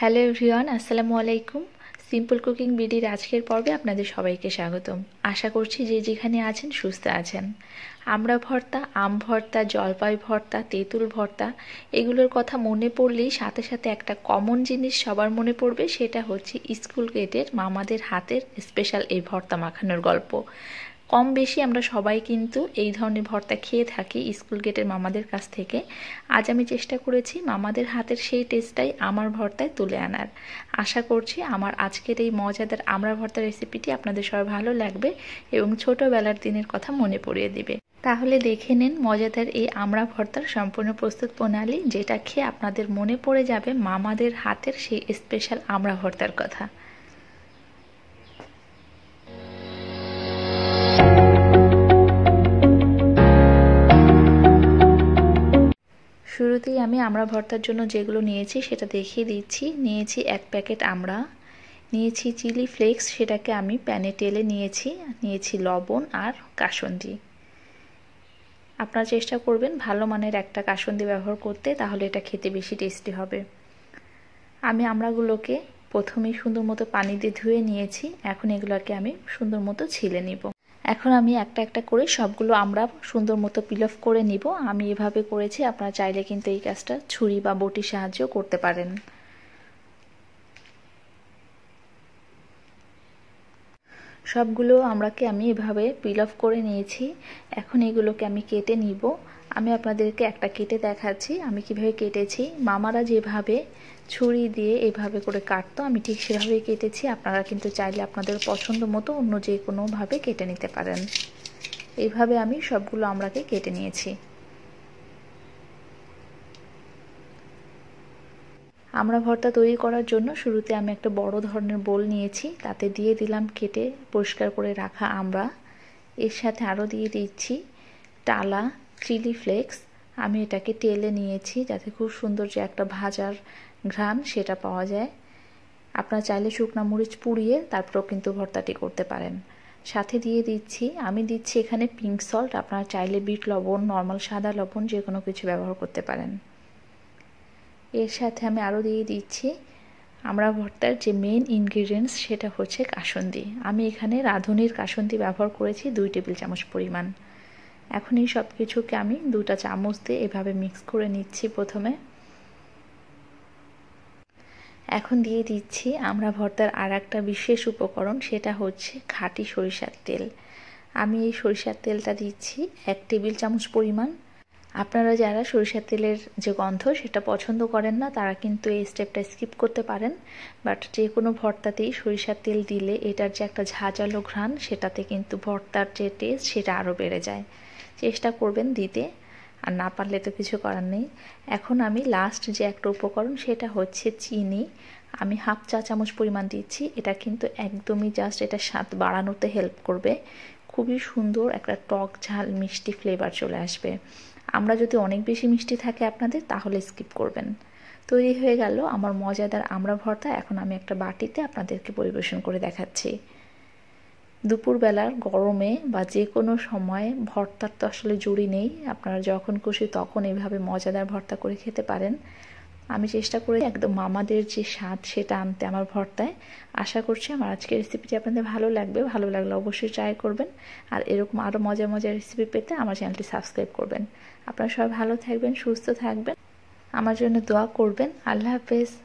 hello Riyan আসসালামু আলাইকুম simple cooking বিডির আজকের পর্বে আপনাদের সবাইকে স্বাগতম আশা করছি যে যেখানে আছেন সুস্থ আছেন আমরা ভর্তা আম ভর্তা জলপাই ভর্তা তেঁতুল ভর্তা এগুলোর কথা মনে পড়লেই সাথে সাথে একটা কমন জিনিস সবার মনে পড়বে সেটা হচ্ছে স্কুল গেটের মামাদের হাতের স্পেশাল এই ভর্তা মাখানোর গল্প কম বেশি আমরা সবাই কিন্তু এই ধরনের ভর্তা খেয়ে থাকি স্কুল গেটের মামাদের কাছ থেকে আজ আমি চেষ্টা করেছি মামাদের হাতের সেই টেস্টটাই আমার ভর্তায় তুলে আনার আশা করছি আমার আজকের এই মজাদার আমরা ভর্তা রেসিপিটি আপনাদের সবাই ভালো লাগবে এবং ছোটোবেলার দিনের কথা মনে পড়িয়ে দেবে তাহলে দেখে নিন মজাদার এই আমরা ভর্তার সম্পূর্ণ প্রস্তুত প্রণালী যেটা খেয়ে আপনাদের মনে পড়ে যাবে মামাদের হাতের সেই স্পেশাল আমরা ভর্তার কথা শুরুতেই আমি আমড়া ভর্তার জন্য যেগুলো নিয়েছি সেটা দেখিয়ে দিচ্ছি নিয়েছি এক প্যাকেট আমড়া নিয়েছি চিলি ফ্লেক্স সেটাকে আমি প্যানে টেলে নিয়েছি নিয়েছি লবণ আর কাসন্দি আপনারা চেষ্টা করবেন ভালো মানের একটা কাসন্দি ব্যবহার করতে তাহলে এটা খেতে বেশি টেস্টি হবে আমি আমড়াগুলোকে প্রথমেই সুন্দর মতো পানি দিয়ে ধুয়ে নিয়েছি এখন এগুলোকে আমি সুন্দর মতো ছিলে নিব এখন আমি একটা একটা করে সবগুলো আমরা সুন্দর মতো পিল অফ করে নিব আমি এভাবে করেছি আপনারা চাইলে কিন্তু এই কাজটা ছুরি বা বটির সাহায্যও করতে পারেন সবগুলো আমরাকে আমি এভাবে পিল অফ করে নিয়েছি এখন এগুলোকে আমি কেটে নিব আমি আপনাদেরকে একটা কেটে দেখাচ্ছি আমি কিভাবে কেটেছি মামারা যেভাবে ছুরি দিয়ে এভাবে করে কাটতো আমি ঠিক সেভাবেই কেটেছি আপনারা কিন্তু চাইলে আপনাদের পছন্দ মতো অন্য যে কোনোভাবে কেটে নিতে পারেন এইভাবে আমি সবগুলো আমরাকে কেটে নিয়েছি আমরা ভর্তা তৈরি করার জন্য শুরুতে আমি একটা বড় ধরনের বোল নিয়েছি তাতে দিয়ে দিলাম কেটে পরিষ্কার করে রাখা আমরা এর সাথে আরও দিয়ে দিচ্ছি টালা চিলি ফ্লেক্স আমি এটাকে তেলে নিয়েছি যাতে খুব সুন্দর যে একটা ভাজার ঘ্রাণ সেটা পাওয়া যায় আপনারা চাইলে শুকনো মরিচ পুড়িয়ে তারপরেও কিন্তু ভর্তাটি করতে পারেন সাথে দিয়ে দিচ্ছি আমি দিচ্ছি এখানে পিঙ্ক সল্ট আপনারা চাইলে বিট লবণ নর্মাল সাদা লবণ যে কোনো কিছু ব্যবহার করতে পারেন এর সাথে আমি আরও দিয়ে দিচ্ছি আমরা ভর্তার যে মেন ইনগ্রিডিয়েন্টস সেটা হচ্ছে কাসন্দি আমি এখানে রাঁধুনির কাসন্দি ব্যবহার করেছি দুই টেবিল চামচ পরিমাণ এখন এই সব কিছুকে আমি দুটা চামচ দিয়ে এভাবে মিক্স করে নিচ্ছি প্রথমে এখন দিয়ে দিচ্ছি আমরা ভর্তার আর একটা বিশেষ উপকরণ সেটা হচ্ছে খাঁটি সরিষার তেল আমি এই সরিষার তেলটা দিচ্ছি এক টেবিল চামচ পরিমাণ আপনারা যারা সরিষার তেলের যে গন্ধ সেটা পছন্দ করেন না তারা কিন্তু এই স্টেপটা স্কিপ করতে পারেন বাট যে কোনো ভর্তাতেই সরিষার তেল দিলে এটার যে একটা ঝাঁঝালো ঘ্রাণ সেটাতে কিন্তু ভর্তার যে টেস্ট সেটা আরও বেড়ে যায় চেষ্টা করবেন দিতে আর না পারলে তো কিছু করার নেই এখন আমি লাস্ট যে একটা উপকরণ সেটা হচ্ছে চিনি আমি হাফ চা চামচ পরিমাণ দিচ্ছি এটা কিন্তু একদমই জাস্ট এটা স্বাদ বাড়ানোতে হেল্প করবে খুবই সুন্দর একটা টক ঝাল মিষ্টি ফ্লেভার চলে আসবে আমরা যদি অনেক বেশি মিষ্টি থাকে আপনাদের তাহলে স্কিপ করবেন তৈরি হয়ে গেল আমার মজাদার আমরা ভর্তা এখন আমি একটা বাটিতে আপনাদেরকে পরিবেশন করে দেখাচ্ছি দুপুরবেলার গরমে বা যে কোনো সময় ভর্তার তো আসলে জুড়ি নেই আপনারা যখন খুশি তখন এভাবে মজাদার ভর্তা করে খেতে পারেন আমি চেষ্টা করি একদম মামাদের যে স্বাদ সেটা আনতে আমার ভর্তায় আশা করছি আমার আজকের রেসিপিটি আপনাদের ভালো লাগবে ভালো লাগলে অবশ্যই ট্রাই করবেন আর এরকম আরও মজা মজার রেসিপি পেতে আমার চ্যানেলটি সাবস্ক্রাইব করবেন আপনারা সবাই ভালো থাকবেন সুস্থ থাকবেন আমার জন্য দোয়া করবেন আল্লাহ হাফেজ